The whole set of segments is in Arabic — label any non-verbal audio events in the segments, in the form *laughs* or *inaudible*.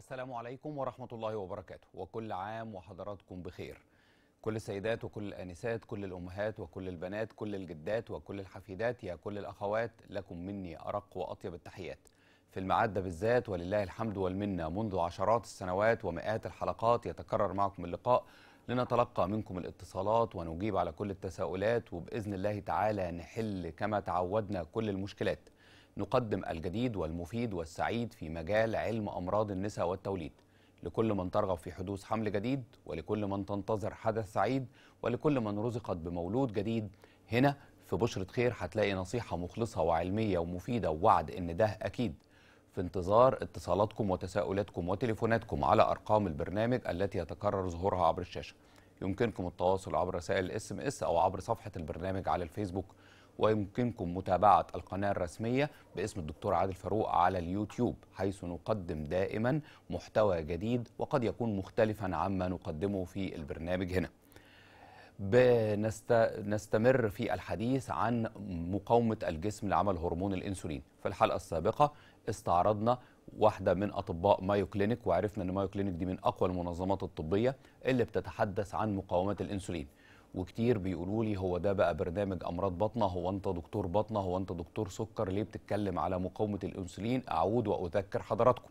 السلام عليكم ورحمة الله وبركاته وكل عام وحضراتكم بخير كل السيدات وكل الآنسات كل الأمهات وكل البنات كل الجدات وكل الحفيدات يا كل الأخوات لكم مني أرق وأطيب التحيات في المعدة بالذات ولله الحمد والمنة منذ عشرات السنوات ومئات الحلقات يتكرر معكم اللقاء لنتلقى منكم الاتصالات ونجيب على كل التساؤلات وبإذن الله تعالى نحل كما تعودنا كل المشكلات نقدم الجديد والمفيد والسعيد في مجال علم أمراض النساء والتوليد لكل من ترغب في حدوث حمل جديد ولكل من تنتظر حدث سعيد ولكل من رزقت بمولود جديد هنا في بشرة خير هتلاقي نصيحة مخلصة وعلمية ومفيدة ووعد إن ده أكيد في انتظار اتصالاتكم وتساؤلاتكم وتليفوناتكم على أرقام البرنامج التي يتكرر ظهورها عبر الشاشة يمكنكم التواصل عبر رسائل اس ام اس أو عبر صفحة البرنامج على الفيسبوك ويمكنكم متابعة القناة الرسمية باسم الدكتور عادل فاروق على اليوتيوب حيث نقدم دائما محتوى جديد وقد يكون مختلفا عما نقدمه في البرنامج هنا بنستمر في الحديث عن مقاومة الجسم لعمل هرمون الأنسولين في الحلقة السابقة استعرضنا واحدة من أطباء مايو كلينيك وعرفنا أن مايو كلينيك دي من أقوى المنظمات الطبية اللي بتتحدث عن مقاومة الأنسولين وكتير بيقولوا لي هو ده بقى برنامج امراض بطنه هو انت دكتور بطنه هو انت دكتور سكر ليه بتتكلم على مقاومه الانسولين اعود واذكر حضراتكم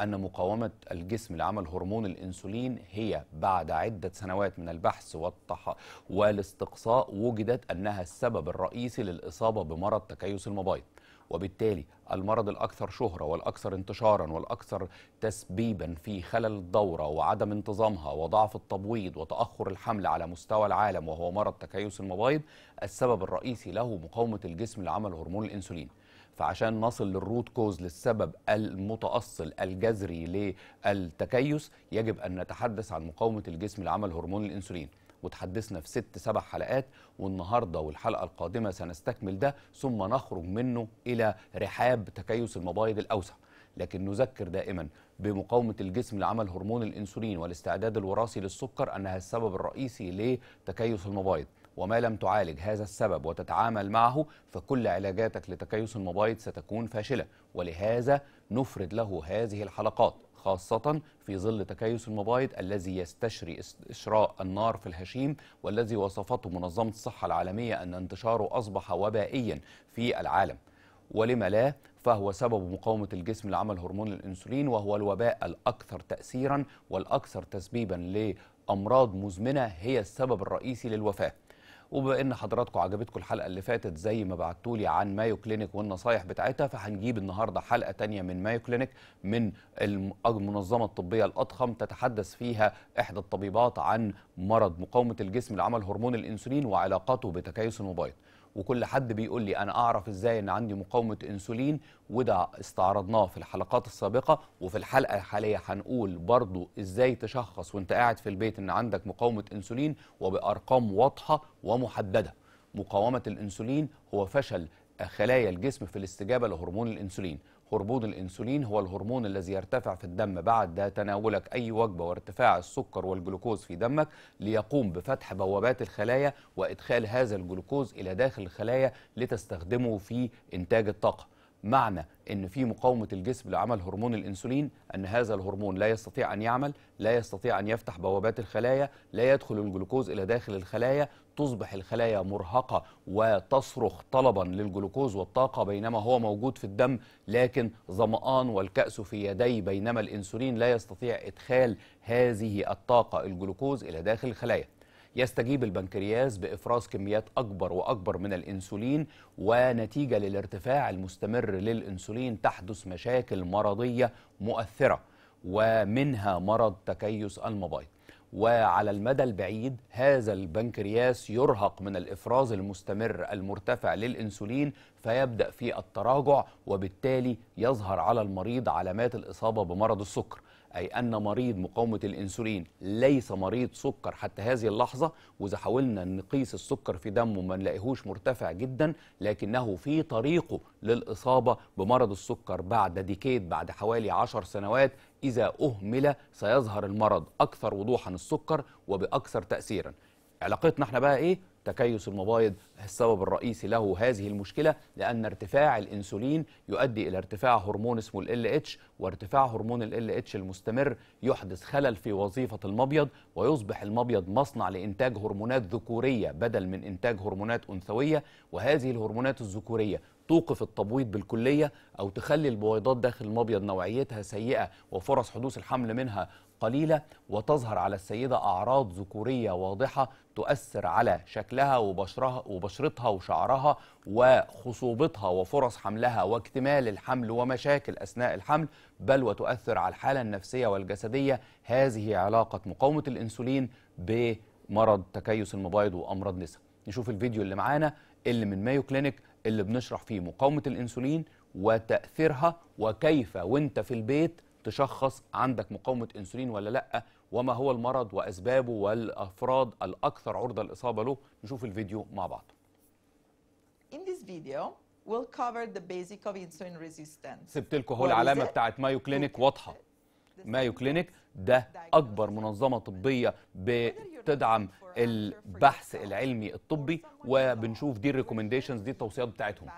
ان مقاومه الجسم لعمل هرمون الانسولين هي بعد عده سنوات من البحث والتح... والاستقصاء وجدت انها السبب الرئيسي للاصابه بمرض تكيس المبايض وبالتالي المرض الأكثر شهرة والأكثر انتشارا والأكثر تسبيبا في خلل الدورة وعدم انتظامها وضعف التبويض وتأخر الحمل على مستوى العالم وهو مرض تكيس المبايض السبب الرئيسي له مقاومة الجسم لعمل هرمون الأنسولين فعشان نصل للروت كوز للسبب المتأصل الجذري للتكيس يجب أن نتحدث عن مقاومة الجسم لعمل هرمون الأنسولين وتحدثنا في ست سبع حلقات والنهارده والحلقه القادمه سنستكمل ده ثم نخرج منه الى رحاب تكيس المبايض الاوسع لكن نذكر دائما بمقاومة الجسم لعمل هرمون الأنسولين والاستعداد الوراثي للسكر أنها السبب الرئيسي لتكيس المبايض وما لم تعالج هذا السبب وتتعامل معه فكل علاجاتك لتكيس المبايض ستكون فاشلة ولهذا نفرد له هذه الحلقات خاصة في ظل تكيس المبايض الذي يستشري إشراء النار في الهشيم والذي وصفته منظمة الصحة العالمية أن انتشاره أصبح وبائيا في العالم ولم لا فهو سبب مقاومة الجسم لعمل هرمون الأنسولين وهو الوباء الأكثر تأثيرا والأكثر تسبيبا لأمراض مزمنة هي السبب الرئيسي للوفاة ان حضراتكم عجبتكم الحلقه اللي فاتت زي ما بعتولي عن مايو كلينيك والنصايح بتاعتها فهنجيب النهارده حلقه تانية من مايو كلينيك من المنظمه الطبيه الاضخم تتحدث فيها احدى الطبيبات عن مرض مقاومه الجسم لعمل هرمون الانسولين وعلاقاته بتكيس الموبايل وكل حد بيقول لي انا اعرف ازاي ان عندي مقاومه انسولين وده استعرضناه في الحلقات السابقه وفي الحلقه الحاليه هنقول برضو ازاي تشخص وانت قاعد في البيت ان عندك مقاومه انسولين وبارقام واضحه ومحدده مقاومه الانسولين هو فشل خلايا الجسم في الاستجابه لهرمون الانسولين هرمون الانسولين هو الهرمون الذي يرتفع في الدم بعد تناولك اي وجبه وارتفاع السكر والجلوكوز في دمك ليقوم بفتح بوابات الخلايا وادخال هذا الجلوكوز الى داخل الخلايا لتستخدمه في انتاج الطاقه معنى ان في مقاومه الجسم لعمل هرمون الانسولين ان هذا الهرمون لا يستطيع ان يعمل لا يستطيع ان يفتح بوابات الخلايا لا يدخل الجلوكوز الى داخل الخلايا تصبح الخلايا مرهقه وتصرخ طلبا للجلوكوز والطاقه بينما هو موجود في الدم لكن ظمآن والكأس في يدي بينما الانسولين لا يستطيع ادخال هذه الطاقه الجلوكوز الى داخل الخلايا يستجيب البنكرياس بإفراز كميات أكبر وأكبر من الأنسولين ونتيجة للارتفاع المستمر للأنسولين تحدث مشاكل مرضية مؤثرة ومنها مرض تكيس المبايض وعلى المدى البعيد هذا البنكرياس يرهق من الافراز المستمر المرتفع للانسولين فيبدا في التراجع وبالتالي يظهر على المريض علامات الاصابه بمرض السكر أي أن مريض مقاومة الأنسولين ليس مريض سكر حتى هذه اللحظة وإذا حاولنا نقيس السكر في دمه ما نلاقيهوش مرتفع جدا لكنه في طريقه للإصابة بمرض السكر بعد ديكيد بعد حوالي عشر سنوات إذا أهمل سيظهر المرض أكثر وضوحا السكر وبأكثر تأثيرا علاقتنا احنا بقى إيه تكيس المبايض السبب الرئيسي له هذه المشكلة لأن ارتفاع الأنسولين يؤدي إلى ارتفاع هرمون اسمه ال اتش وارتفاع هرمون ال اتش المستمر يحدث خلل في وظيفة المبيض ويصبح المبيض مصنع لإنتاج هرمونات ذكورية بدل من إنتاج هرمونات أنثوية وهذه الهرمونات الذكورية توقف التبويض بالكلية أو تخلي البويضات داخل المبيض نوعيتها سيئة وفرص حدوث الحمل منها قليلة وتظهر على السيدة أعراض ذكورية واضحة تؤثر على شكلها وبشرها وبشرتها وشعرها وخصوبتها وفرص حملها واكتمال الحمل ومشاكل أثناء الحمل بل وتؤثر على الحالة النفسية والجسدية هذه علاقة مقاومة الأنسولين بمرض تكيس المبايض وأمراض نسا نشوف الفيديو اللي معانا اللي من مايو كلينيك اللي بنشرح فيه مقاومة الأنسولين وتأثيرها وكيف وانت في البيت تشخص عندك مقاومه انسولين ولا لا وما هو المرض واسبابه والافراد الاكثر عرضه للاصابه له نشوف الفيديو مع بعض In this video we'll cover the basic of insulin resistance. سبت لكم اهو العلامه بتاعت مايو كلينيك واضحه مايو كلينيك ده اكبر منظمه طبيه بتدعم البحث العلمي الطبي وبنشوف دي الريكومنديشنز دي التوصيات بتاعتهم.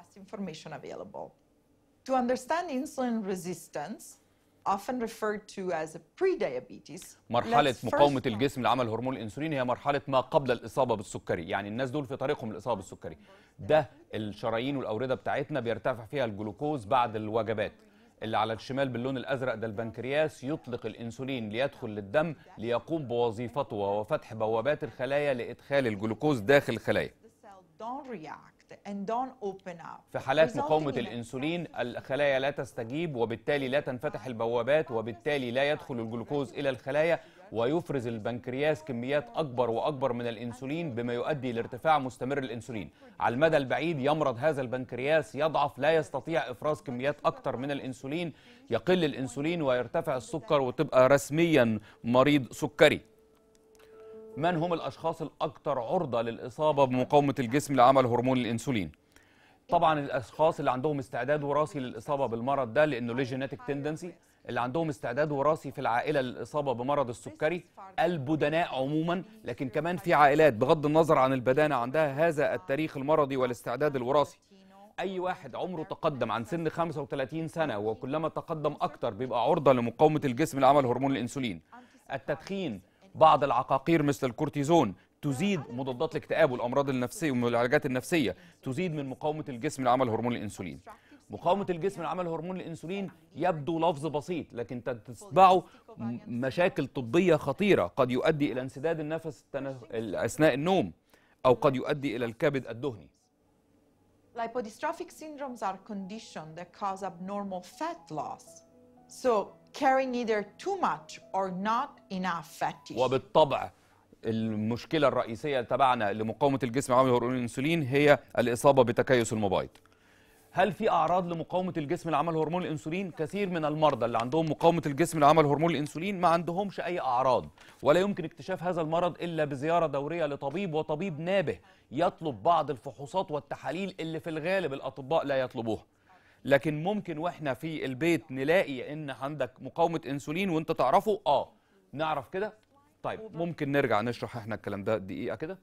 To understand insulin resistance often referred to as pre-diabetes. مرحلة مقاومة الجسم لعمل هرمون الأنسولين هي مرحلة ما قبل الإصابة بالسكري، يعني الناس دول في طريقهم للإصابة بالسكري. ده الشرايين والأوردة بتاعتنا بيرتفع فيها الجلوكوز بعد الوجبات. اللي على الشمال باللون الأزرق ده البنكرياس يطلق الأنسولين ليدخل للدم ليقوم بوظيفته وهو فتح بوابات الخلايا لإدخال الجلوكوز داخل الخلايا. في حالات مقاومة الأنسولين الخلايا لا تستجيب وبالتالي لا تنفتح البوابات وبالتالي لا يدخل الجلوكوز إلى الخلايا ويفرز البنكرياس كميات أكبر وأكبر من الأنسولين بما يؤدي لارتفاع مستمر الأنسولين على المدى البعيد يمرض هذا البنكرياس يضعف لا يستطيع إفراز كميات أكتر من الأنسولين يقل الأنسولين ويرتفع السكر وتبقى رسميا مريض سكري من هم الأشخاص الأكثر عرضة للإصابة بمقاومة الجسم لعمل هرمون الأنسولين طبعا الأشخاص اللي عندهم استعداد وراثي للإصابة بالمرض ده لأنه ليه جينيتك تندنسي اللي عندهم استعداد وراثي في العائلة للإصابة بمرض السكري البدناء عموما لكن كمان في عائلات بغض النظر عن البدانة عندها هذا التاريخ المرضي والاستعداد الوراثي أي واحد عمره تقدم عن سن 35 سنة وكلما تقدم أكتر بيبقى عرضة لمقاومة الجسم لعمل هرمون الأنسولين التدخين بعض العقاقير مثل الكورتيزون تزيد مضادات الاكتئاب والامراض النفسيه والعلاجات النفسيه تزيد من مقاومه الجسم لعمل هرمون الانسولين مقاومه الجسم لعمل هرمون الانسولين يبدو لفظ بسيط لكن تتبعه مشاكل طبيه خطيره قد يؤدي الى انسداد النفس اثناء النوم او قد يؤدي الى الكبد الدهني Lipodystrophic syndromes are conditions that cause abnormal fat loss. So carrying either too much or not enough fatty. وبالطبع المشكلة الرئيسية تبعنا لمقاومة الجسم عمل هرمون الأنسولين هي الإصابة بتكيس المبايض. هل في أعراض لمقاومة الجسم لعمل هرمون الأنسولين؟ كثير من المرضى اللي عندهم مقاومة الجسم لعمل هرمون الأنسولين ما عندهمش أي أعراض ولا يمكن اكتشاف هذا المرض إلا بزيارة دورية لطبيب وطبيب نابه يطلب بعض الفحوصات والتحاليل اللي في الغالب الأطباء لا يطلبوها. لكن ممكن واحنا في البيت نلاقي ان عندك مقاومه انسولين وانت تعرفه اه نعرف كده طيب ممكن نرجع نشرح احنا الكلام ده دقيقه كده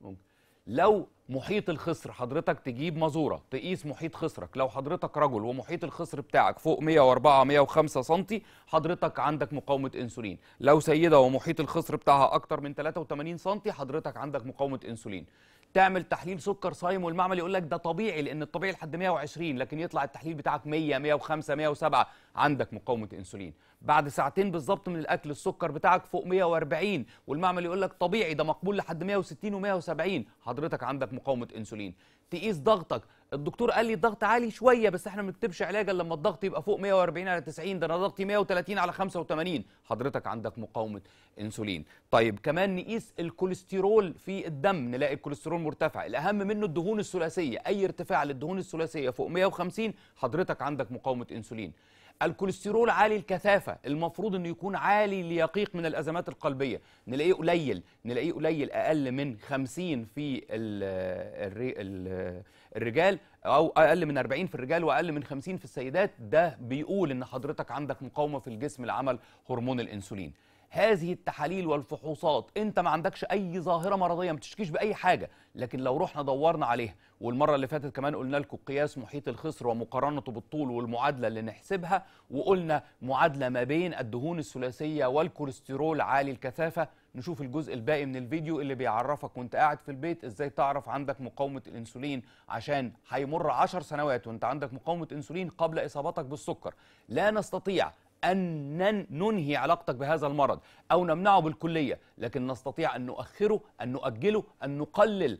ممكن لو محيط الخصر حضرتك تجيب مزوره تقيس محيط خصرك لو حضرتك رجل ومحيط الخصر بتاعك فوق 104 105 سم حضرتك عندك مقاومه انسولين لو سيده ومحيط الخصر بتاعها اكتر من 83 سم حضرتك عندك مقاومه انسولين تعمل تحليل سكر صايم والمعمل يقول لك ده طبيعي لان الطبيعي لحد 120 لكن يطلع التحليل بتاعك 100 105 107 عندك مقاومه انسولين بعد ساعتين بالظبط من الاكل السكر بتاعك فوق 140 والمعمل يقول لك طبيعي ده مقبول لحد 160 و170 حضرتك عندك مقاومه انسولين تقيس ضغطك الدكتور قال لي الضغط عالي شويه بس احنا ما بنكتبش علاج لما الضغط يبقى فوق 140 على 90 ده انا ضغطي 130 على 85 حضرتك عندك مقاومه انسولين طيب كمان نقيس الكوليسترول في الدم نلاقي الكوليسترول مرتفع الاهم منه الدهون الثلاثيه اي ارتفاع للدهون الثلاثيه فوق 150 حضرتك عندك مقاومه انسولين الكوليسترول عالي الكثافة المفروض انه يكون عالي ليقيق من الأزمات القلبية نلاقيه قليل نلاقيه قليل أقل من 50 في الرجال أو أقل من 40 في الرجال وأقل من 50 في السيدات ده بيقول ان حضرتك عندك مقاومة في الجسم لعمل هرمون الأنسولين هذه التحاليل والفحوصات انت ما عندكش اي ظاهره مرضيه ما بتشكيش باي حاجه لكن لو رحنا دورنا عليها والمره اللي فاتت كمان قلنا لكم قياس محيط الخصر ومقارنته بالطول والمعادله اللي نحسبها وقلنا معادله ما بين الدهون الثلاثيه والكوليسترول عالي الكثافه نشوف الجزء الباقي من الفيديو اللي بيعرفك وانت قاعد في البيت ازاي تعرف عندك مقاومه الانسولين عشان هيمر 10 سنوات وانت عندك مقاومه انسولين قبل اصابتك بالسكر لا نستطيع أن ننهي علاقتك بهذا المرض أو نمنعه بالكلية لكن نستطيع أن نؤخره أن نؤجله أن نقلل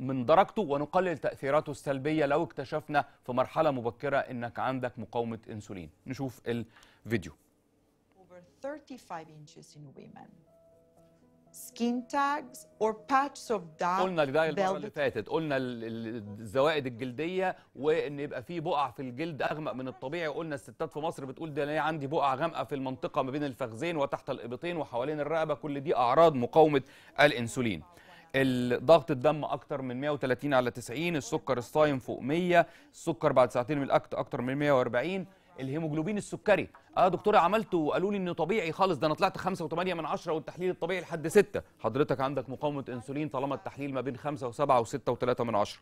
من درجته ونقلل تأثيراته السلبية لو اكتشفنا في مرحلة مبكرة أنك عندك مقاومة أنسولين نشوف الفيديو 35 inches in women سكين تاجز اور باتشز اوف دارك قلنا ده المره اللي فاتت قلنا الزوائد الجلديه وان يبقى في بقع في الجلد اغمق من الطبيعي قلنا الستات في مصر بتقول ده انا عندي بقع غامقه في المنطقه ما بين الفخذين وتحت الابطين وحوالين الرقبه كل دي اعراض مقاومه الانسولين الضغط الدم اكتر من 130 على 90 السكر الصايم فوق 100 السكر بعد ساعتين من الاكل اكتر من 140 الهيموجلوبين السكري اه دكتور عملته وقالوا لي انه طبيعي خالص ده انا طلعت 5.8 من 10 والتحليل الطبيعي لحد 6 حضرتك عندك مقاومه انسولين طالما التحليل ما بين 5 و7 و6 و3 من 10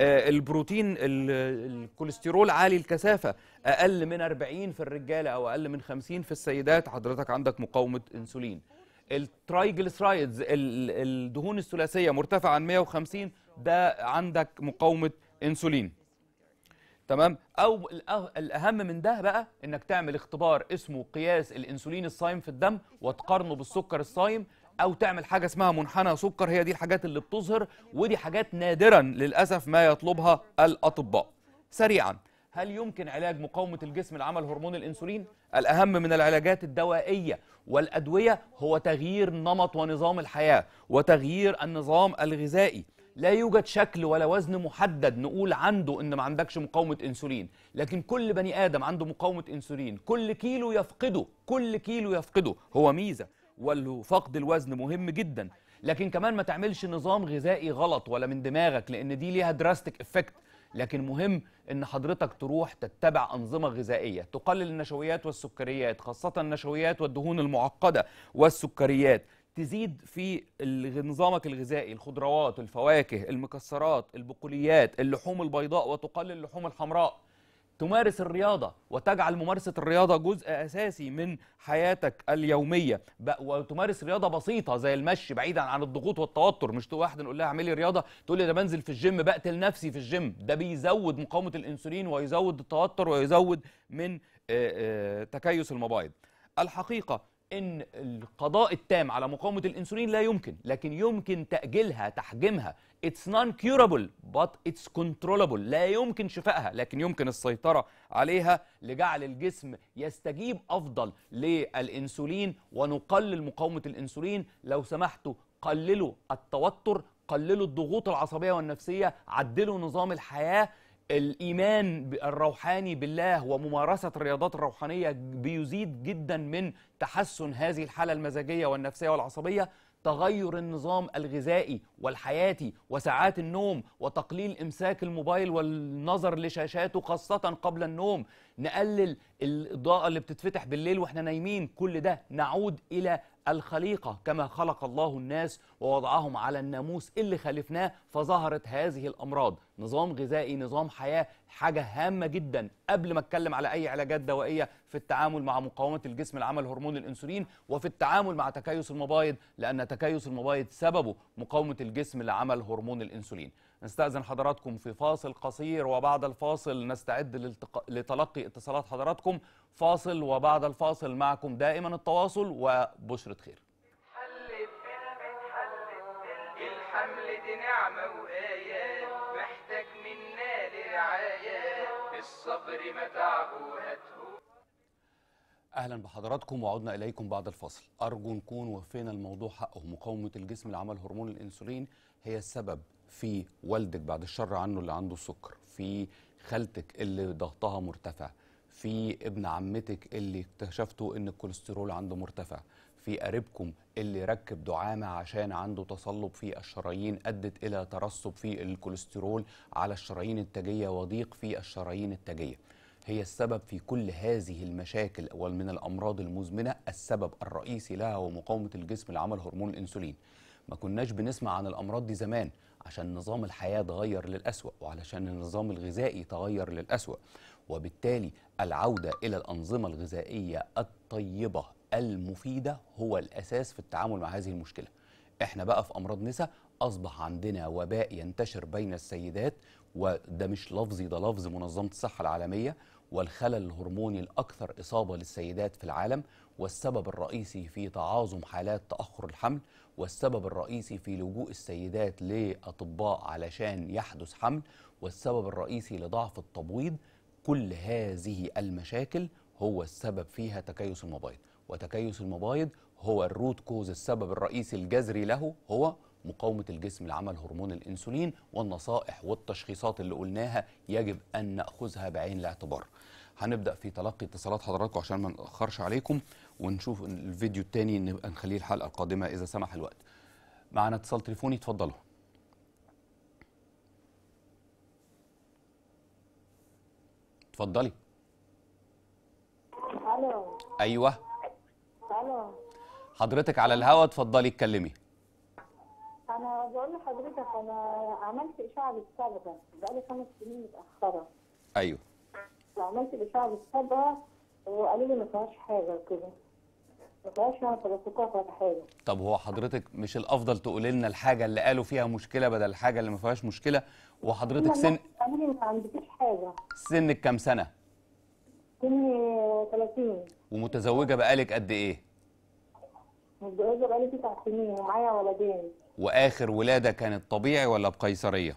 آه البروتين الكوليسترول عالي الكثافه اقل من 40 في الرجاله او اقل من 50 في السيدات حضرتك عندك مقاومه انسولين الترايجلسرايدز الدهون الثلاثيه مرتفعه عن 150 ده عندك مقاومه انسولين تمام او الاهم من ده بقى انك تعمل اختبار اسمه قياس الانسولين الصايم في الدم وتقارنه بالسكر الصايم او تعمل حاجه اسمها منحنى سكر هي دي الحاجات اللي بتظهر ودي حاجات نادرا للاسف ما يطلبها الاطباء سريعا هل يمكن علاج مقاومة الجسم لعمل هرمون الأنسولين؟ الأهم من العلاجات الدوائية والأدوية هو تغيير نمط ونظام الحياة وتغيير النظام الغذائي لا يوجد شكل ولا وزن محدد نقول عنده ان ما عندكش مقاومه انسولين لكن كل بني ادم عنده مقاومه انسولين كل كيلو يفقده كل كيلو يفقده هو ميزه وفقد الوزن مهم جدا لكن كمان ما تعملش نظام غذائي غلط ولا من دماغك لان دي ليها دراستيك افكت لكن مهم ان حضرتك تروح تتبع انظمه غذائيه تقلل النشويات والسكريات خاصه النشويات والدهون المعقده والسكريات تزيد في نظامك الغذائي الخضروات الفواكه المكسرات البقوليات اللحوم البيضاء وتقلل اللحوم الحمراء تمارس الرياضة وتجعل ممارسة الرياضة جزء أساسي من حياتك اليومية وتمارس رياضة بسيطة زي المشي بعيدا عن الضغوط والتوتر مش واحدة نقول لها اعملي رياضة تقول لي ده بنزل في الجيم بقتل نفسي في الجيم ده بيزود مقاومة الأنسولين ويزود التوتر ويزود من تكيس المبايض الحقيقة ان القضاء التام على مقاومه الانسولين لا يمكن لكن يمكن تاجيلها تحجيمها اتس نون كيورابل بات اتس كنترولابل لا يمكن شفائها لكن يمكن السيطره عليها لجعل الجسم يستجيب افضل للانسولين ونقلل مقاومه الانسولين لو سمحتوا قللوا التوتر قللوا الضغوط العصبيه والنفسيه عدلوا نظام الحياه الإيمان الروحاني بالله وممارسة الرياضات الروحانية بيزيد جدا من تحسن هذه الحالة المزاجية والنفسية والعصبية تغير النظام الغذائي والحياتي وساعات النوم وتقليل امساك الموبايل والنظر لشاشاته خاصه قبل النوم نقلل الاضاءه اللي بتتفتح بالليل واحنا نايمين كل ده نعود الى الخليقة كما خلق الله الناس ووضعهم على الناموس اللي خالفناه فظهرت هذه الأمراض نظام غذائي نظام حياة حاجة هامة جدا قبل ما اتكلم على أي علاجات دوائية في التعامل مع مقاومة الجسم لعمل هرمون الأنسولين وفي التعامل مع تكيس المبايض لأن تكيس المبايض سببه مقاومة الجسم لعمل هرمون الأنسولين نستأذن حضراتكم في فاصل قصير وبعد الفاصل نستعد لتلقي اتصالات حضراتكم فاصل وبعد الفاصل معكم دائما التواصل وبشرة خير دي نعمة وآيات محتاج منا لرعاية الصبر متاعه اهلا بحضراتكم وعدنا اليكم بعد الفصل ارجو نكون وفينا الموضوع حقه مقاومه الجسم لعمل هرمون الانسولين هي السبب في والدك بعد الشر عنه اللي عنده سكر في خالتك اللي ضغطها مرتفع في ابن عمتك اللي اكتشفتوا ان الكوليسترول عنده مرتفع في قريبكم اللي ركب دعامة عشان عنده تصلب في الشرايين أدت إلى ترسب في الكوليسترول على الشرايين التاجية وضيق في الشرايين التاجية هي السبب في كل هذه المشاكل ومن الأمراض المزمنة السبب الرئيسي لها هو مقاومة الجسم لعمل هرمون الأنسولين ما كناش بنسمع عن الأمراض دي زمان عشان نظام الحياة تغير للأسوأ وعلشان النظام الغذائي تغير للأسوأ وبالتالي العودة إلى الأنظمة الغذائية الطيبة المفيدة هو الأساس في التعامل مع هذه المشكلة احنا بقى في أمراض نساء أصبح عندنا وباء ينتشر بين السيدات وده مش لفظي ده لفظ منظمة الصحة العالمية والخلل الهرموني الأكثر إصابة للسيدات في العالم والسبب الرئيسي في تعاظم حالات تأخر الحمل والسبب الرئيسي في لجوء السيدات لأطباء علشان يحدث حمل والسبب الرئيسي لضعف التبويض كل هذه المشاكل هو السبب فيها تكيس المبايض وتكيس المبايض هو الروت كوز السبب الرئيسي الجذري له هو مقاومه الجسم لعمل هرمون الانسولين والنصائح والتشخيصات اللي قلناها يجب ان ناخذها بعين الاعتبار هنبدا في تلقي اتصالات حضراتكم عشان ما ناخرش عليكم ونشوف الفيديو الثاني نبقى نخليه الحلقه القادمه اذا سمح الوقت معنا اتصال تليفوني اتفضلوا اتفضلي الو ايوه الو حضرتك على الهواء اتفضلي اتكلمي انا بقول لحضرتك انا عملت اشعه بالصبغه بقالي خمس سنين متاخره ايوه عملت الاشعه بالصبغه وقالوا لي ما فيهاش حاجه وكده ما فيهاش ولا حاجه طب هو حضرتك مش الافضل تقولي لنا الحاجه اللي قالوا فيها مشكله بدل الحاجه اللي ما فيهاش مشكله وحضرتك سن ما عندكيش حاجه سنك كام سنه؟ سني 30 ومتزوجه بقالك قد ايه؟ متجوزه بقالي تسع سنين ومعايا ولدين واخر ولاده كانت طبيعي ولا بقيصريه؟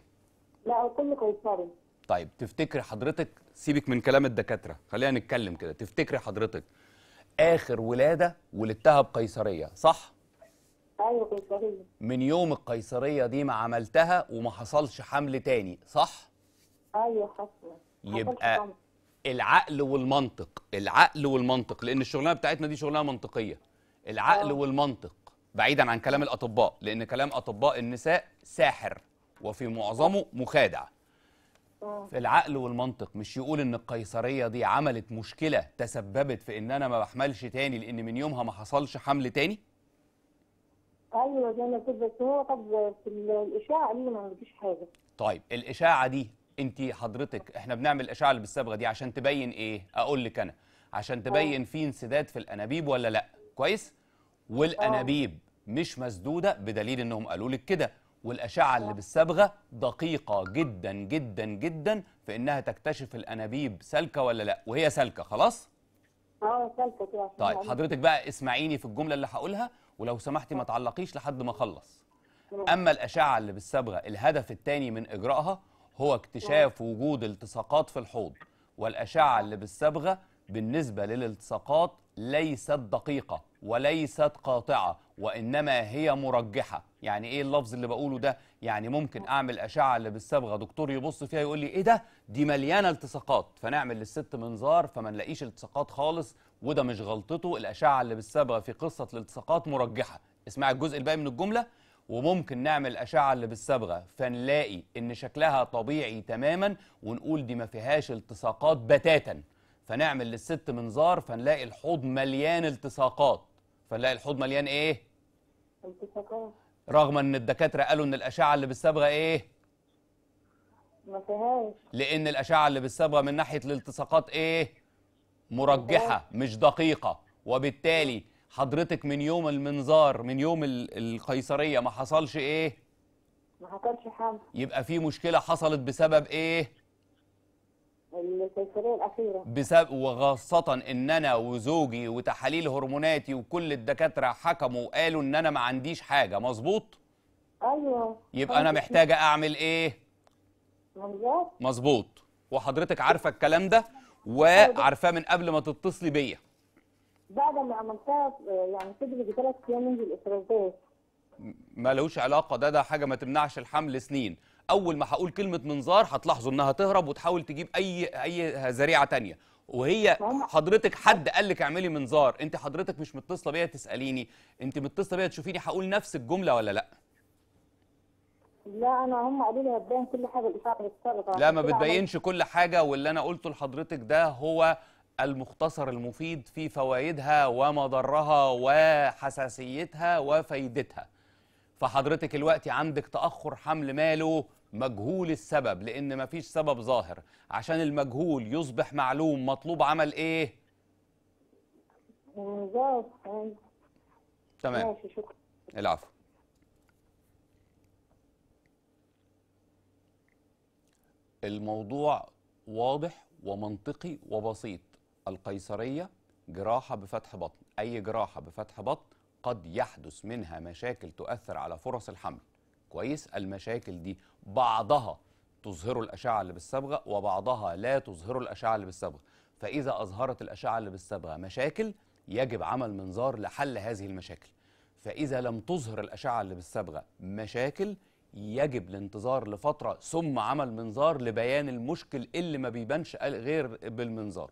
لا كله قيصري طيب تفتكري حضرتك سيبك من كلام الدكاتره خلينا نتكلم كده تفتكري حضرتك اخر ولاده ولدتها بقيصريه صح؟ ايوه قيصريه من يوم القيصريه دي ما عملتها وما حصلش حمل تاني صح؟ ايوه حصل يبقى العقل والمنطق العقل والمنطق لان الشغلانه بتاعتنا دي شغلانه منطقيه العقل آه. والمنطق بعيدا عن كلام الاطباء لان كلام اطباء النساء ساحر وفي معظمه مخادع آه. في العقل والمنطق مش يقول ان القيصريه دي عملت مشكله تسببت في ان انا ما بحملش تاني لان من يومها ما حصلش حمل تاني ايوه زي ما قلت بس هو طب في الاشاعه دي ما فيش حاجه طيب الاشاعه دي انت حضرتك احنا بنعمل الاشعه اللي بالصبغه دي عشان تبين ايه اقول لك انا عشان تبين آه. في انسداد في الانابيب ولا لا كويس والانابيب آه. مش مسدوده بدليل انهم قالوا لك كده والاشعه اللي بالصبغه دقيقه جدا جدا جدا في انها تكتشف الانابيب سالكه ولا لا وهي سالكه خلاص اه سالكه كده طيب حضرتك بقى اسمعيني في الجمله اللي هقولها ولو سمحتي ما آه. تعلقيش لحد ما اخلص اما الاشعه اللي بالصبغه الهدف الثاني من اجرائها هو اكتشاف آه. وجود التصاقات في الحوض والاشعه اللي بالصبغه بالنسبة للالتصاقات ليست دقيقة وليست قاطعة وإنما هي مرجحة يعني إيه اللفظ اللي بقوله ده يعني ممكن أعمل أشعة اللي بالصبغة دكتور يبص فيها يقول لي إيه ده دي مليانة التصاقات فنعمل للست منظار فما نلاقيش التصاقات خالص وده مش غلطته الأشعة اللي بالصبغة في قصة الالتصاقات مرجحة اسمع الجزء الباقي من الجملة وممكن نعمل أشعة اللي بالصبغة فنلاقي إن شكلها طبيعي تماما ونقول دي ما فيهاش التصاقات بتاتا فنعمل للست منظار فنلاقي الحوض مليان التصاقات فنلاقي الحوض مليان ايه التصاقات رغم ان الدكاتره قالوا ان الاشعه اللي بالصبغه ايه ما فيهاش لان الاشعه اللي بالصبغه من ناحيه الالتصاقات ايه مرجحه مش دقيقه وبالتالي حضرتك من يوم المنظار من يوم القيصريه ما حصلش ايه ما حصلش حمل يبقى في مشكله حصلت بسبب ايه السيطريه الاخيره بسبب وخاصه ان انا وزوجي وتحاليل هرموناتي وكل الدكاتره حكموا وقالوا ان انا ما عنديش حاجه مظبوط ايوه يبقى انا محتاجه اعمل ايه مظبوط مظبوط وحضرتك عارفه الكلام ده طيب. وعارفاه من قبل ما تتصلي بيا بعد ما عملتها يعني صدري بثلاث ايام من اسرازات ملوش علاقه ده ده حاجه ما تمنعش الحمل سنين اول ما هقول كلمه منظار هتلاحظوا انها تهرب وتحاول تجيب اي اي ذريعه تانية وهي حضرتك حد قال لك اعملي منظار انت حضرتك مش متصله بيا تساليني انت متصله بيا تشوفيني هقول نفس الجمله ولا لا لا انا هم قالوا لي هتبين كل حاجه الاشاره السابقه لا ما بتبينش كل حاجه واللي انا قلته لحضرتك ده هو المختصر المفيد في فوائدها ومضرها وحساسيتها وفايدتها فحضرتك الوقت عندك تاخر حمل ماله مجهول السبب لان مفيش سبب ظاهر عشان المجهول يصبح معلوم مطلوب عمل ايه تمام العفو الموضوع واضح ومنطقي وبسيط القيصرية جراحة بفتح بطن أي جراحة بفتح بطن قد يحدث منها مشاكل تؤثر على فرص الحمل كويس المشاكل دي بعضها تظهر الأشعة اللي بالصبغة وبعضها لا تظهر الأشعة اللي بالصبغة فإذا أظهرت الأشعة اللي بالصبغة مشاكل يجب عمل منظار لحل هذه المشاكل فإذا لم تظهر الأشعة اللي بالصبغة مشاكل يجب الانتظار لفترة ثم عمل منظار لبيان المشكل اللي ما بيبانش غير بالمنظار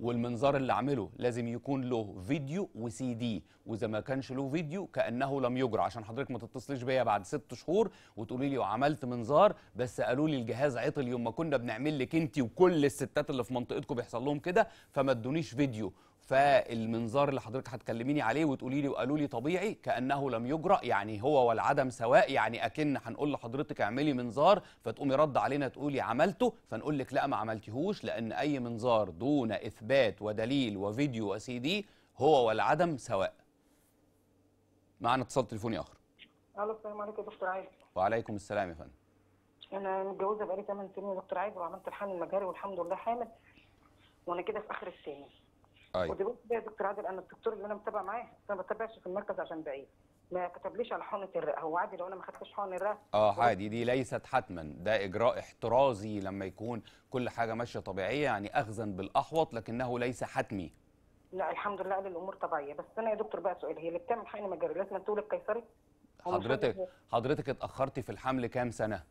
والمنظار اللي عمله لازم يكون له فيديو وسي دي واذا ما كانش له فيديو كانه لم يجرى عشان حضرتك ما تتصليش بيا بعد ست شهور وتقولي لي وعملت منظار بس قالوا لي الجهاز عطل يوم ما كنا بنعمل لك انت وكل الستات اللي في منطقتكم بيحصل لهم كده فما ادونيش فيديو فالمنظار اللي حضرتك هتكلميني عليه وتقولي لي وقالوا لي طبيعي كانه لم يجرأ يعني هو والعدم سواء يعني اكن هنقول لحضرتك اعملي منظار فتقومي رد علينا تقولي عملته فنقول لك لا ما عملتيهوش لان اي منظار دون اثبات ودليل وفيديو وسي دي هو والعدم سواء معنا اتصال تليفوني اخر الو السلام عليكم يا دكتور عادل. وعليكم السلام يا فندم انا متجوزه بقالي 8 سنين يا دكتور عادل وعملت الحمل المجهري والحمد لله حامل وانا كده في اخر الثاني. أيوة. ودلوقتي بقى يا دكتور عادل انا الدكتور اللي انا متابع معاه انا ما بتابعش في المركز عشان بعيد ما كتبليش على حقنه الرئه هو عادي لو انا ما خدتش حقن الرئه اه عادي دي ليست حتما ده اجراء احترازي لما يكون كل حاجه ماشيه طبيعيه يعني اخذا بالاحوط لكنه ليس حتمي لا الحمد لله الامور طبيعيه بس انا يا دكتور بقى سؤال هي اللي بتعمل حقن مجاري لازم تقول القيصري حضرتك حضرتك اتاخرتي في الحمل كام سنه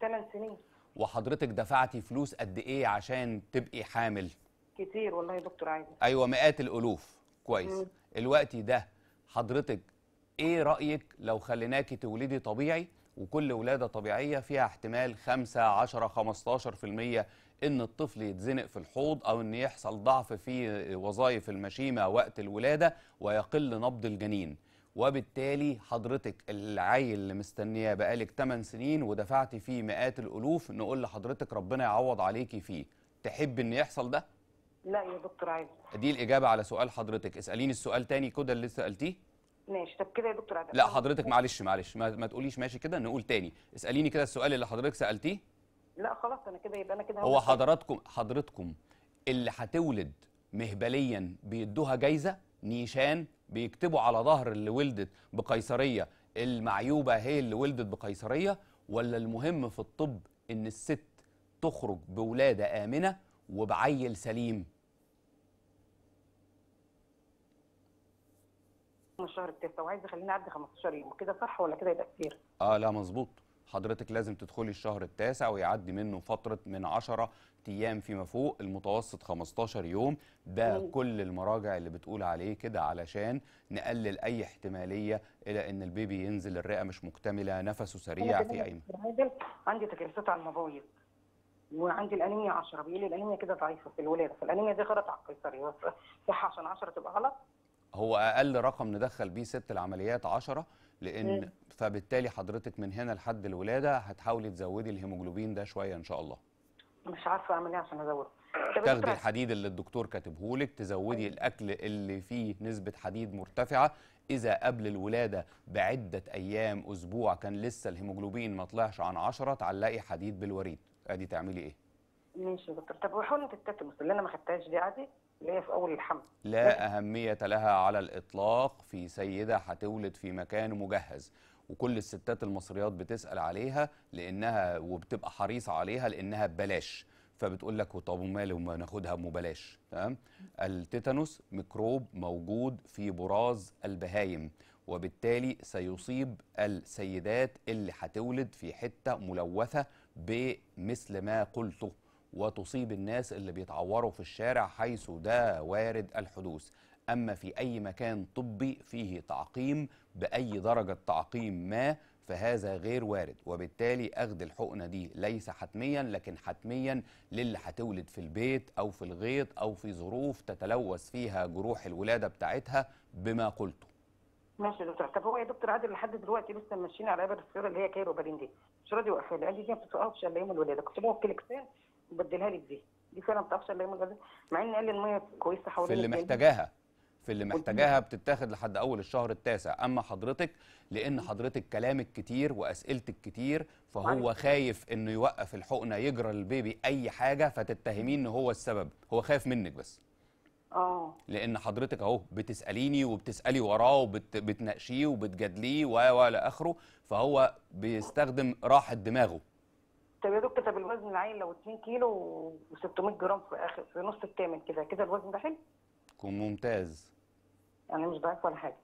ثمان سنين وحضرتك دفعتي فلوس قد ايه عشان تبقي حامل كتير والله يا دكتور عايزه ايوه مئات الالوف كويس مم. الوقت ده حضرتك ايه رايك لو خليناكي تولدي طبيعي وكل ولاده طبيعيه فيها احتمال 5 10 15% ان الطفل يتزنق في الحوض او ان يحصل ضعف في وظائف المشيمه وقت الولاده ويقل نبض الجنين وبالتالي حضرتك العيل اللي مستنياه بقالك 8 سنين ودفعتي فيه مئات الالوف نقول لحضرتك ربنا يعوض عليكي فيه تحب ان يحصل ده لا يا دكتور عادل دي الاجابه على سؤال حضرتك اساليني السؤال تاني كده اللي سالتيه ماشي طب كده يا دكتور عادل لا حضرتك معلش معلش ما, ما تقوليش ماشي كده نقول تاني اساليني كده السؤال اللي حضرتك سالتيه لا خلاص انا كده يبقى انا كده هو حضراتكم حضرتكم اللي هتولد مهبليا بيدوها جايزه نيشان بيكتبوا على ظهر اللي ولدت بقيصريه المعيوبه هي اللي ولدت بقيصريه ولا المهم في الطب ان الست تخرج بولاده امنه وبعيل سليم من الشهر التاسع وعايز يخليني اعدي 15 يوم كده صح ولا كده يبقى كتير اه لا مظبوط حضرتك لازم تدخلي الشهر التاسع ويعدي منه فتره من 10 ايام فيما فوق المتوسط 15 يوم ده مم. كل المراجع اللي بتقول عليه كده علشان نقلل اي احتماليه الى ان البيبي ينزل الرئه مش مكتمله نفسه سريع في اي عندي تكريسات على المبايض وعندي الانيميا 10 بيقول لي الانيميا كده ضعيفه في الولاده فالانيميا دي غلط على القيصري صح عشان 10 تبقى غلط هو اقل رقم ندخل بيه ست العمليات 10 لان مم. فبالتالي حضرتك من هنا لحد الولاده هتحاولي تزودي الهيموجلوبين ده شويه ان شاء الله مش عارفه اعمل ايه عشان ازوده تاخدي الحديد اللي الدكتور كاتبه لك تزودي الاكل اللي فيه نسبه حديد مرتفعه اذا قبل الولاده بعده ايام اسبوع كان لسه الهيموجلوبين ما طلعش عن 10 تعلقي حديد بالوريد ادي تعملي ايه ماشي يا دكتور طب وحقنه التاتانوس اللي انا ما خدتهاش دي عادي اللي هي في اول الحمل لا اهميه لها على الاطلاق في سيده هتولد في مكان مجهز وكل الستات المصريات بتسال عليها لانها وبتبقى حريصه عليها لانها ببلاش فبتقول لك طب ومال وما ناخدها مبلاش تمام التيتانوس ميكروب موجود في براز البهايم وبالتالي سيصيب السيدات اللي هتولد في حته ملوثه بمثل ما قلته وتصيب الناس اللي بيتعوروا في الشارع حيث ده وارد الحدوث أما في أي مكان طبي فيه تعقيم بأي درجة تعقيم ما فهذا غير وارد وبالتالي أخذ الحقنة دي ليس حتميا لكن حتميا للي هتولد في البيت أو في الغيط أو في ظروف تتلوث فيها جروح الولادة بتاعتها بما قلته ماشي يا دكتور طب هو يا دكتور عادل لحد دلوقتي لسه ماشيين على ابر الصغيره اللي هي كايرو بالين دي مش راضي يوقفها لي قال لي دي ما بتوقفش الا يوم الولاده كنت بقول كليكسان بدلها لك دي دي فعلا ما بتعرفش الاقي مجازات مع ان قال لي الميه كويسه حوالين في اللي محتاجاها في اللي محتاجاها بتتاخد لحد اول الشهر التاسع اما حضرتك لان حضرتك كلامك كتير واسئلتك كتير فهو خايف انه يوقف الحقنه يجرى البيبي اي حاجه فتتهمين ان هو السبب هو خايف منك بس اه لان حضرتك اهو بتساليني وبتسالي وراه وبتناقشيه وبتجادليه و الى اخره فهو بيستخدم راحه دماغه طب يا دكتور طب الوزن العين لو 2 كيلو و600 جرام في اخر في نص الثامن كده كده الوزن ده حلو؟ ممتاز يعني مش ضعيف ولا حاجه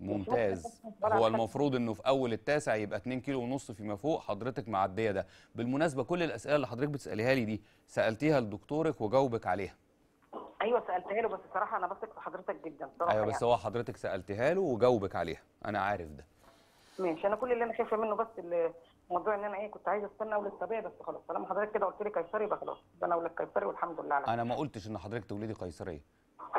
ممتاز هو المفروض انه في اول التاسع يبقى 2 كيلو ونص فيما فوق حضرتك معديه ده بالمناسبه كل الاسئله اللي حضرتك بتساليها لي دي سالتيها لدكتورك وجاوبك عليها ايوه سالتها له بس بصراحه انا بثق في حضرتك جدا صراحه ايوه بس يعني. هو حضرتك سالتها له وجاوبك عليها انا عارف ده ماشي انا كل اللي انا خايفه منه بس اللي موضوع ان انا ايه كنت عايز استنى اولاد سبيه بس خلاص طالما حضرتك كده قلت لي قيصري يبقى خلاص ده انا اولاد قيصري والحمد لله على انا ما قلتش ان حضرتك تولدي قيصريه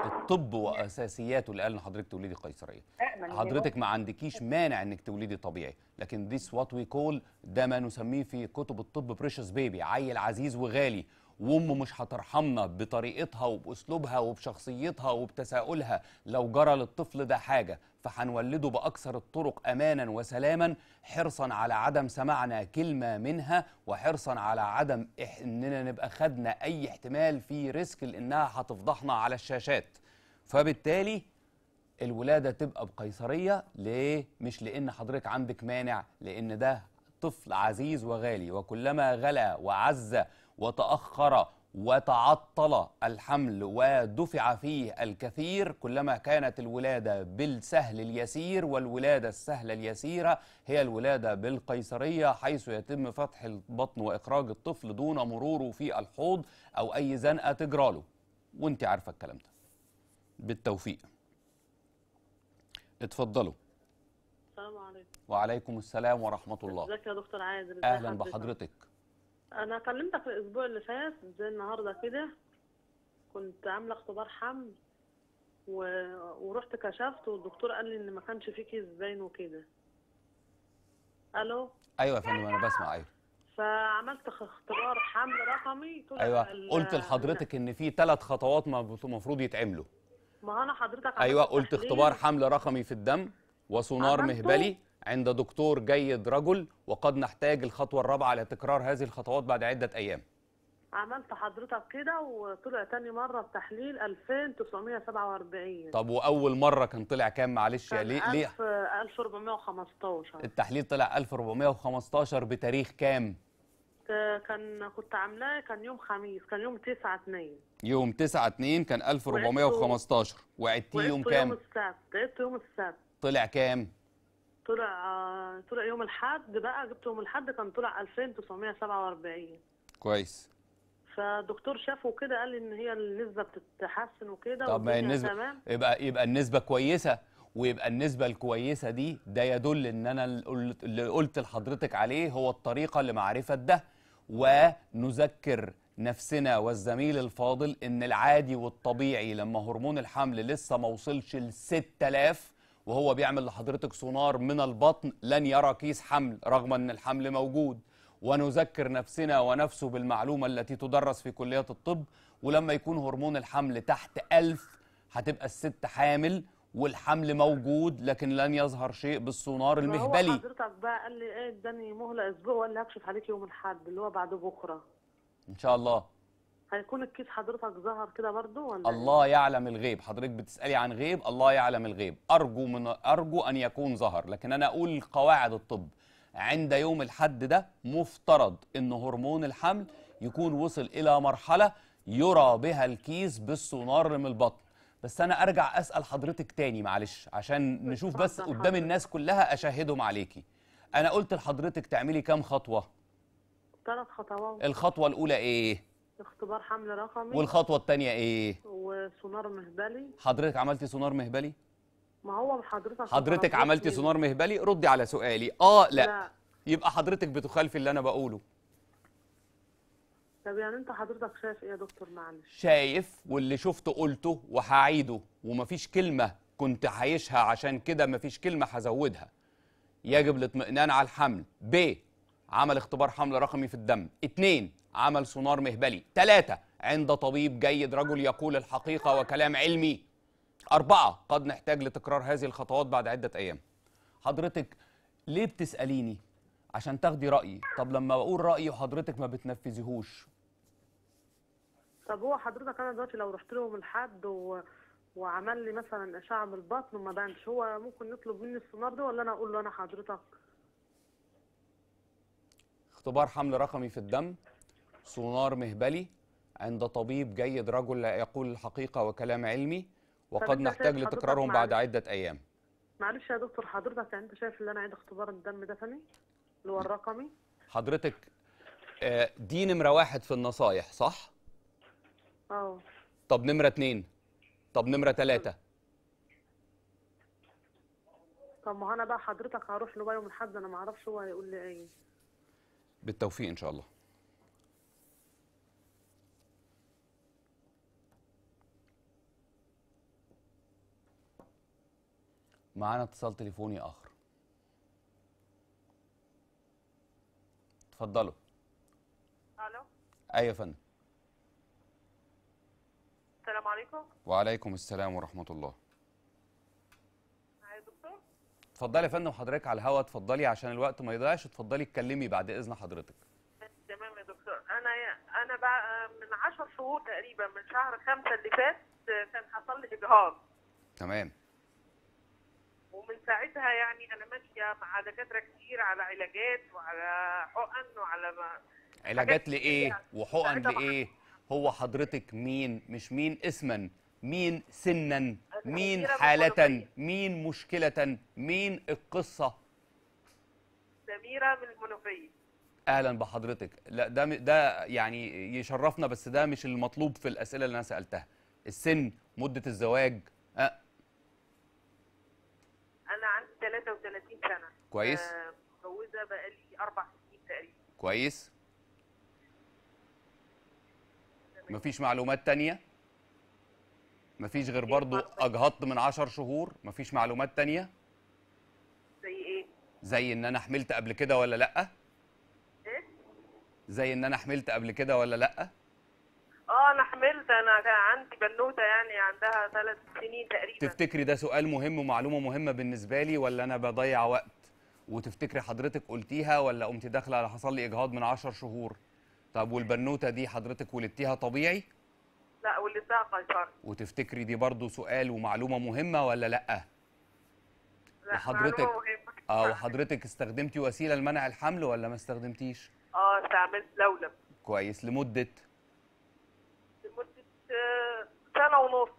الطب واساسياته اللي قال ان حضرتك تولدي قيصريه إيه، حضرتك ما عندكيش مانع انك تولدي طبيعي لكن ذيس وات وي كول ده ما نسميه في كتب الطب بريشس بيبي عيل عزيز وغالي وامه مش هترحمنا بطريقتها وباسلوبها وبشخصيتها وبتساؤلها لو جرى للطفل ده حاجه فهنولده باكثر الطرق امانا وسلاما حرصا على عدم سمعنا كلمه منها وحرصا على عدم اننا نبقى خدنا اي احتمال في ريسك لانها هتفضحنا على الشاشات فبالتالي الولاده تبقى بقيصريه ليه مش لان حضرتك عندك مانع لان ده طفل عزيز وغالي وكلما غلا وعز وتأخر وتعطل الحمل ودفع فيه الكثير كلما كانت الولادة بالسهل اليسير والولادة السهلة اليسيرة هي الولادة بالقيصرية حيث يتم فتح البطن وإخراج الطفل دون مروره في الحوض أو أي زنقة تجراله وانت عارفة الكلام ده بالتوفيق اتفضلوا السلام عليكم وعليكم السلام ورحمة الله ازيك يا دكتور عادل أهلا بحضرتك انا كلمتك الاسبوع اللي فات زي النهارده كده كنت عامله اختبار حمل و... ورحت كشفت والدكتور قال لي ان ما كانش فيه كيس باين وكده الو ايوه يا فندم انا بسمع ايوه فعملت اختبار حمل رقمي ايوه ال... قلت لحضرتك ان في ثلاث خطوات المفروض يتعملوا ما انا حضرتك ايوه قلت اختبار حمل رقمي في الدم وسونار مهبلي عند دكتور جيد رجل وقد نحتاج الخطوة الرابعة لتكرار هذه الخطوات بعد عدة أيام عملت حضرتك كده وطلع تاني مرة بتحليل 2947 طب وأول مرة كان طلع كام معلش يا ليه ليه 1415 التحليل طلع 1415 بتاريخ كام؟ آه، كان كنت عاملاه كان يوم خميس كان يوم 9 2 يوم 9 2 كان 1415 وعدتيه يوم كام؟ يوم السبت عدته يوم السبت طلع كام؟ طلع طلع يوم الحد بقى جبته يوم الحد كان طلع 2947 كويس فالدكتور شافه كده قال لي ان هي النسبه بتتحسن وكده طب ما النسبه تمام. يبقى يبقى النسبه كويسه ويبقى النسبه الكويسه دي ده يدل ان انا اللي قلت لحضرتك عليه هو الطريقه لمعرفه ده ونذكر نفسنا والزميل الفاضل ان العادي والطبيعي لما هرمون الحمل لسه ما وصلش ل 6000 وهو بيعمل لحضرتك سونار من البطن لن يرى كيس حمل رغم ان الحمل موجود ونذكر نفسنا ونفسه بالمعلومه التي تدرس في كليه الطب ولما يكون هرمون الحمل تحت ألف هتبقى الست حامل والحمل موجود لكن لن يظهر شيء بالسونار المهبلي هو حضرتك بقى قال لي ايه اداني مهله اسبوع وقال لي هكشف عليك يوم الاحد اللي هو بعد بكره ان شاء الله هيكون الكيس حضرتك ظهر كده برضه ولا إيه؟ الله يعلم الغيب حضرتك بتسالي عن غيب الله يعلم الغيب ارجو من ارجو ان يكون ظهر لكن انا اقول قواعد الطب عند يوم الحد ده مفترض ان هرمون الحمل يكون وصل الى مرحله يرى بها الكيس بالسونار من البطن بس انا ارجع اسال حضرتك تاني معلش عشان طيب، نشوف بس قدام الناس كلها اشهدهم عليكي انا قلت لحضرتك تعملي كام خطوه ثلاث خطوات الخطوه الاولى ايه اختبار حمل رقمي والخطوه الثانيه ايه وسونار مهبلي حضرتك عملتي سونار مهبلي ما هو حضرتك حضرتك عملتي سونار مهبلي ردي على سؤالي اه لا, لا. يبقى حضرتك بتخالفي اللي انا بقوله طب يعني انت حضرتك شايف ايه يا دكتور معلش شايف واللي شفته قلته وهعيده ومفيش كلمه كنت عايشها عشان كده مفيش كلمه هزودها يجب الاطمئنان على الحمل ب عمل اختبار حمل رقمي في الدم اتنين عمل سونار مهبلي ثلاثة عند طبيب جيد رجل يقول الحقيقة وكلام علمي أربعة قد نحتاج لتكرار هذه الخطوات بعد عدة أيام حضرتك ليه بتسأليني عشان تاخدي رأيي طب لما بقول رأيي وحضرتك ما بتنفذيهوش طب هو حضرتك انا دلوقتي لو رحت لهم لحد و... وعمل لي مثلا اشعه من البطن وما بانش هو ممكن يطلب مني السونار ده ولا انا اقول له انا حضرتك اختبار حمل رقمي في الدم سونار مهبلي عند طبيب جيد رجل لا يقول الحقيقة وكلام علمي وقد نحتاج لتكرارهم بعد عدة أيام معلش يا دكتور حضرتك أنت شايف ان أنا عندي اختبار الدم ده فني اللي هو الرقمي حضرتك آه، دي نمرة واحد في النصايح صح؟ اه طب نمرة اثنين طب نمرة ثلاثه طب ما انا بقى حضرتك هروح له من حد انا ما اعرفش هو هيقول لي ايه بالتوفيق ان شاء الله معانا اتصال تليفوني اخر اتفضلوا الو ايوه يا فندم السلام عليكم وعليكم السلام ورحمه الله يا دكتور اتفضلي يا فندم حضرتك على الهوا اتفضلي عشان الوقت ما يضيعش اتفضلي اتكلمي بعد اذن حضرتك تمام يا دكتور انا انا بقى من 10 شهور تقريبا من شهر 5 اللي فات كان حصل لي اجهاض تمام ومن ساعتها يعني انا ماشيه مع دكاتره كتير على علاجات وعلى حقن وعلى ما علاجات لايه يعني. وحقن لايه هو حضرتك مين مش مين اسما مين سنا مين حالة مين مشكلة مين القصة سميرة من المنوفية اهلا بحضرتك لا ده ده يعني يشرفنا بس ده مش المطلوب في الاسئله اللي انا سالتها السن مده الزواج أه 33 سنه كويس آه، متجوزه آه بقالي اربع سنين تقريبا كويس مفيش معلومات تانية مفيش غير إيه، برضو اجهضت من 10 شهور مفيش معلومات تانية زي ايه زي ان انا حملت قبل كده ولا لا ايه زي ان انا حملت قبل كده ولا لا اه انا حملت انا عندي بنوته يعني عندها ثلاث سنين تقريبا تفتكري ده سؤال مهم ومعلومه مهمه بالنسبه لي ولا انا بضيع وقت وتفتكري حضرتك قلتيها ولا قمت داخله على حصل لي اجهاض من 10 شهور طب والبنوته دي حضرتك ولدتيها طبيعي لا ولدتها قيصري وتفتكري دي برضو سؤال ومعلومه مهمه ولا لا لا وحضرتك اه وحضرتك استخدمتي وسيله لمنع الحمل ولا ما استخدمتيش اه استعملت لولب كويس لمده سنه ونص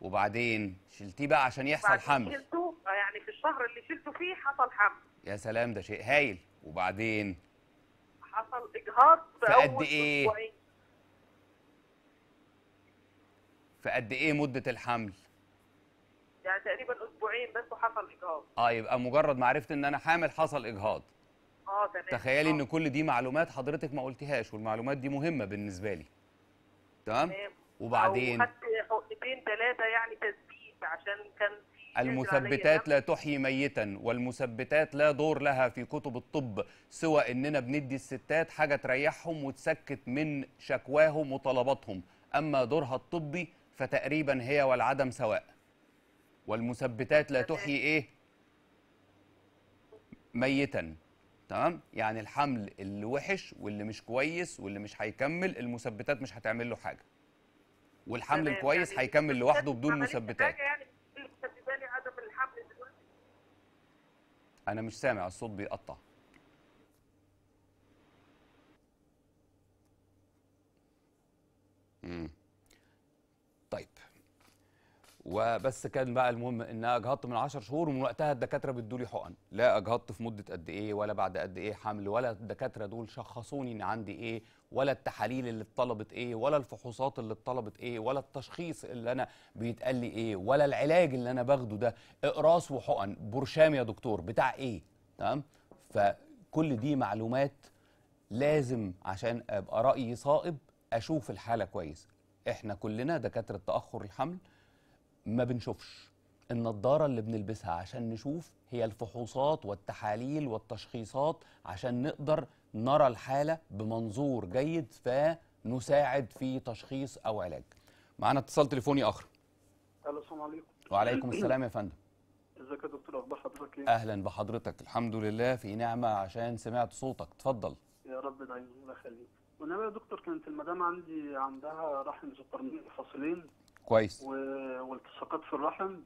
وبعدين شلتيه بقى عشان يحصل حمل شلته آه، يعني في الشهر اللي شلته فيه حصل حمل يا سلام ده شيء هايل وبعدين حصل اجهاض في قد ايه في قد ايه مده الحمل يعني تقريبا اسبوعين بس وحصل اجهاض اه يبقى مجرد ما عرفت ان انا حامل حصل اجهاض اه تمام تخيلي ان آه. كل دي معلومات حضرتك ما قلتيهاش والمعلومات دي مهمه بالنسبه لي تمام وبعدين خدت حقتين ثلاثه يعني تثبيت عشان كان المثبتات لا تحيي ميتا والمثبتات لا دور لها في كتب الطب سوى اننا بندي الستات حاجه تريحهم وتسكت من شكواهم وطلباتهم اما دورها الطبي فتقريبا هي والعدم سواء والمثبتات لا تحيي ايه ميتا تمام يعني الحمل اللي وحش واللي مش كويس واللي مش هيكمل المثبتات مش هتعمل له حاجه والحمل الكويس يعني هيكمل لوحده بدون مثبتات يعني انا مش سامع الصوت بيقطع امم وبس كان بقى المهم ان اجهضت من 10 شهور ومن وقتها الدكاتره بيدوا لي حقن لا اجهضت في مده قد ايه ولا بعد قد ايه حمل ولا الدكاتره دول شخصوني ان عندي ايه ولا التحاليل اللي اتطلبت ايه ولا الفحوصات اللي اتطلبت ايه ولا التشخيص اللي انا بيتقال لي ايه ولا العلاج اللي انا باخده ده اقراص وحقن برشام يا دكتور بتاع ايه تمام فكل دي معلومات لازم عشان ابقى رايي صائب اشوف الحاله كويس احنا كلنا دكاتره تاخر الحمل ما بنشوفش النضارة اللي بنلبسها عشان نشوف هي الفحوصات والتحاليل والتشخيصات عشان نقدر نرى الحالة بمنظور جيد فنساعد في تشخيص أو علاج معانا اتصال تليفوني آخر السلام عليكم وعليكم السلام يا فندم ازيك يا دكتور اخبار حضرتك ايه اهلا بحضرتك الحمد لله في نعمه عشان سمعت صوتك اتفضل يا رب دايما الله يخليك وانا يا دكتور كانت المدام عندي عندها رحم سكر من فصلين كويس والتصاقات في الرحم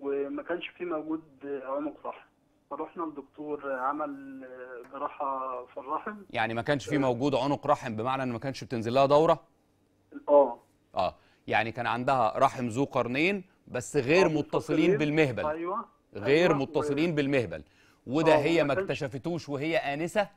وما كانش فيه موجود عنق رحم فروحنا الدكتور عمل جراحه في الرحم يعني ما كانش فيه موجود عنق رحم بمعنى ان ما كانش بتنزل لها دوره اه اه يعني كان عندها رحم ذو قرنين بس غير آه، متصلين بالمهبل ايوه غير أيوه. متصلين بالمهبل وده آه، هي ما اكتشفتوش وهي انسه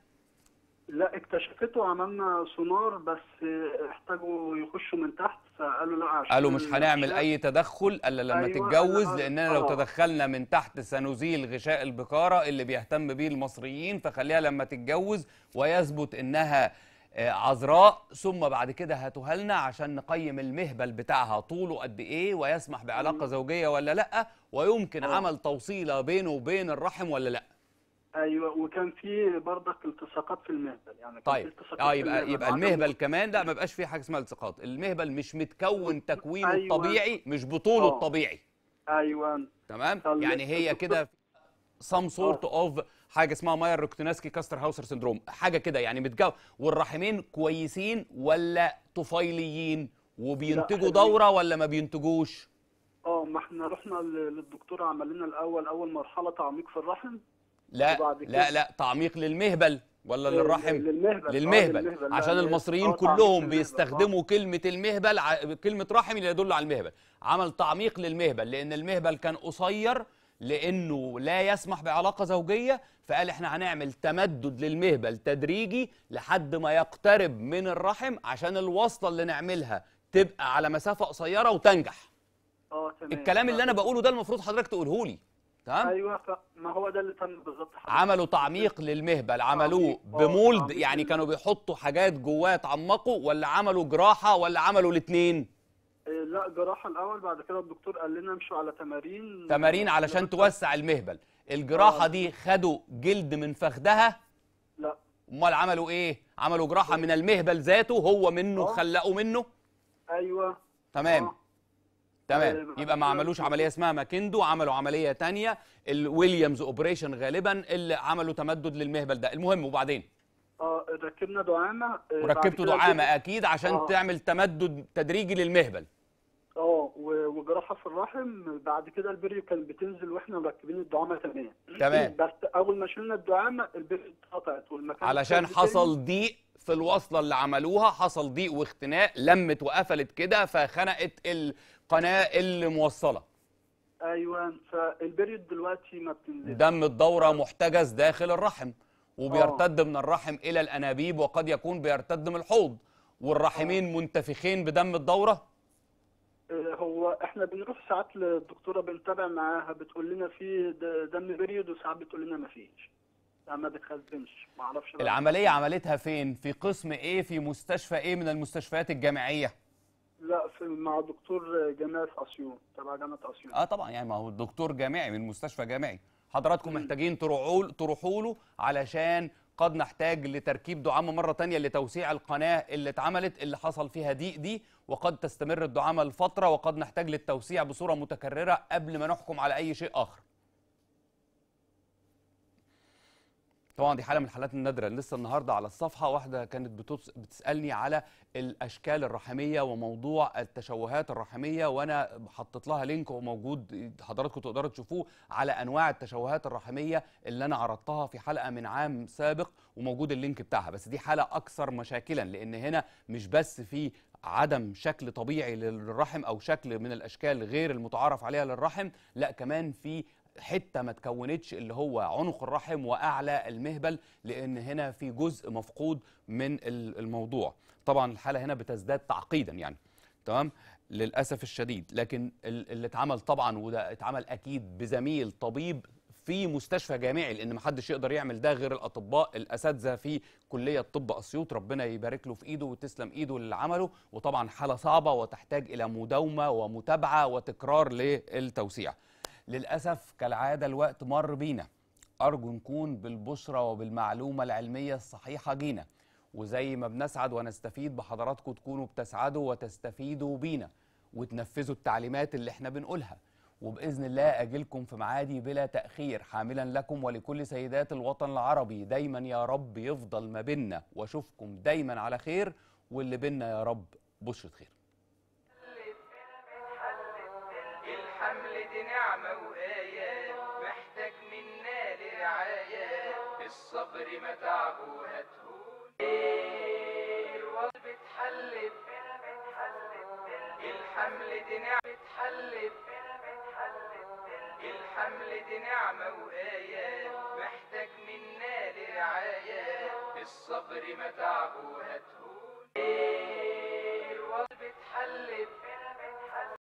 لا اكتشفته عملنا سونار بس احتاجوا يخشوا من تحت فقالوا لا عشان قالوا مش هنعمل اي تدخل الا لما أيوة تتجوز لاننا لو آه. تدخلنا من تحت سنزيل غشاء البكاره اللي بيهتم بيه المصريين فخليها لما تتجوز ويثبت انها آه، عذراء ثم بعد كده هاتوها لنا عشان نقيم المهبل بتاعها طوله قد ايه ويسمح بعلاقه زوجيه ولا لا ويمكن آه. عمل توصيله بينه وبين الرحم ولا لا ايوه وكان في برضك التصاقات في المهبل يعني طيب اه يبقى في يبقى المهبل كمان لا ما بقاش في حاجه اسمها التصاقات المهبل مش متكون *laughs* تكوينه أيوة. الطبيعي مش بطوله أوه. الطبيعي ايوه تمام طيب. يعني هي كده سام سورت اوف حاجه اسمها ماير روكتنسكي كاستر هاوسر سندروم حاجه كده يعني متجو والرحمين كويسين ولا طفيليين وبينتجوا دوره ولا ما بينتجوش اه ما احنا رحنا للدكتور عمل لنا الاول اول مرحله تعميق في الرحم لا لا لا تعميق للمهبل ولا للرحم للمهبل للمهبل, اه، للمهبل. عشان المصريين اه، كلهم بيستخدموا اه. كلمه المهبل كلمه رحم اللي يدل على المهبل عمل تعميق للمهبل لان المهبل كان قصير لانه لا يسمح بعلاقه زوجيه فقال احنا هنعمل تمدد للمهبل تدريجي لحد ما يقترب من الرحم عشان الوصله اللي نعملها تبقى على مسافه قصيره وتنجح اه تمام الكلام اللي انا بقوله ده المفروض حضرتك تقوله لي تمام ايوه ما هو ده اللي تم بالظبط عملوا تعميق للمهبل عملوه آه، بمولد يعني كانوا بيحطوا حاجات جواه تعمقوا ولا عملوا جراحه ولا عملوا الاثنين آه، لا جراحه الاول بعد كده الدكتور قال لنا امشوا على تمارين تمارين آه، علشان توسع المهبل الجراحه دي خدوا جلد من فخدها لا امال عملوا ايه عملوا جراحه من المهبل ذاته هو منه خلقوا منه ايوه تمام تمام آه، يبقى ما عملوش آه، عمليه اسمها ماكندو عملوا عمليه ثانيه الويليامز اوبريشن غالبا اللي عملوا تمدد للمهبل ده المهم وبعدين اه ركبنا دعامه آه، وركبتوا دعامه اكيد عشان آه. تعمل تمدد تدريجي للمهبل اه وجراحه في الرحم بعد كده البريو كانت بتنزل واحنا مركبين الدعامه تمام تمام بس اول ما شلنا الدعامه البريو اتقطعت والمكان علشان حصل ضيق في الوصله اللي عملوها حصل ضيق واختناق لمت وقفلت كده فخنقت ال... القناه اللي موصله ايوه فالبريود دلوقتي ما بتنزل دم الدوره محتجز داخل الرحم وبيرتد آه. من الرحم الى الانابيب وقد يكون بيرتد من الحوض والرحمين آه. منتفخين بدم الدوره آه، هو احنا بنروح ساعات للدكتوره بنتابع معاها بتقول لنا في دم بريود وساعات بتقول لنا ما فيش ما بتخزنش ما اعرفش العمليه عملتها فين في قسم ايه في مستشفى ايه من المستشفيات الجامعيه لا في مع دكتور جمال اسيوط اسيون تبع جامعه اسيون اه طبعا يعني ما هو دكتور جامعي من مستشفى جامعي حضراتكم محتاجين تروحوا تروحوا له علشان قد نحتاج لتركيب دعامه مره تانية لتوسيع القناه اللي اتعملت اللي حصل فيها ضيق دي وقد تستمر الدعامه لفتره وقد نحتاج للتوسيع بصوره متكرره قبل ما نحكم على اي شيء اخر طبعا دي حاله من الحالات النادره لسه النهارده على الصفحه واحده كانت بتسالني على الاشكال الرحميه وموضوع التشوهات الرحميه وانا حطيت لها لينك وموجود حضراتكم تقدروا تشوفوه على انواع التشوهات الرحميه اللي انا عرضتها في حلقه من عام سابق وموجود اللينك بتاعها بس دي حاله اكثر مشاكلا لان هنا مش بس في عدم شكل طبيعي للرحم او شكل من الاشكال غير المتعارف عليها للرحم لا كمان في حته ما تكونتش اللي هو عنق الرحم واعلى المهبل لان هنا في جزء مفقود من الموضوع طبعا الحاله هنا بتزداد تعقيدا يعني تمام للاسف الشديد لكن اللي اتعمل طبعا وده اتعمل اكيد بزميل طبيب في مستشفى جامعي لان محدش يقدر يعمل ده غير الاطباء الاساتذه في كليه طب اسيوط ربنا يبارك له في ايده وتسلم ايده اللي عمله وطبعا حاله صعبه وتحتاج الى مداومه ومتابعه وتكرار للتوسيع للأسف كالعادة الوقت مر بينا أرجو نكون بالبشرة وبالمعلومة العلمية الصحيحة جينا وزي ما بنسعد ونستفيد بحضراتكم تكونوا بتسعدوا وتستفيدوا بينا وتنفذوا التعليمات اللي احنا بنقولها وبإذن الله أجلكم في معادي بلا تأخير حاملا لكم ولكل سيدات الوطن العربي دايما يا رب يفضل ما بينا واشوفكم دايما على خير واللي بينا يا رب بشرة خير الوالد نعمة وآيات محتاج منا لرعاية الصبر متعبه هتهون الوظيفة اتحلت الحمل دي نعمة اتحلت الحمل دي نعمة وآيات محتاج منا لرعاية الصبر متعبه هتهون